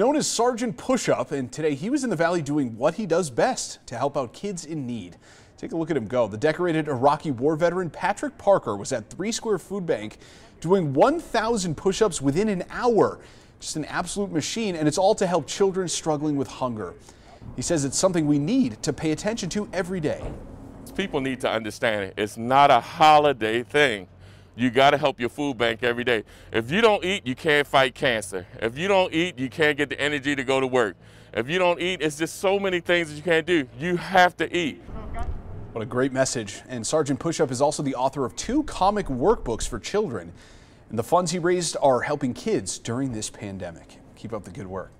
Known as Sergeant Pushup, and today he was in the valley doing what he does best to help out kids in need. Take a look at him go. The decorated Iraqi war veteran Patrick Parker was at Three Square Food Bank doing 1,000 push-ups within an hour. Just an absolute machine, and it's all to help children struggling with hunger. He says it's something we need to pay attention to every day. People need to understand it. it's not a holiday thing. You got to help your food bank every day. If you don't eat, you can't fight cancer. If you don't eat, you can't get the energy to go to work. If you don't eat, it's just so many things that you can't do. You have to eat. What a great message. And Sergeant Pushup is also the author of two comic workbooks for children. And the funds he raised are helping kids during this pandemic. Keep up the good work.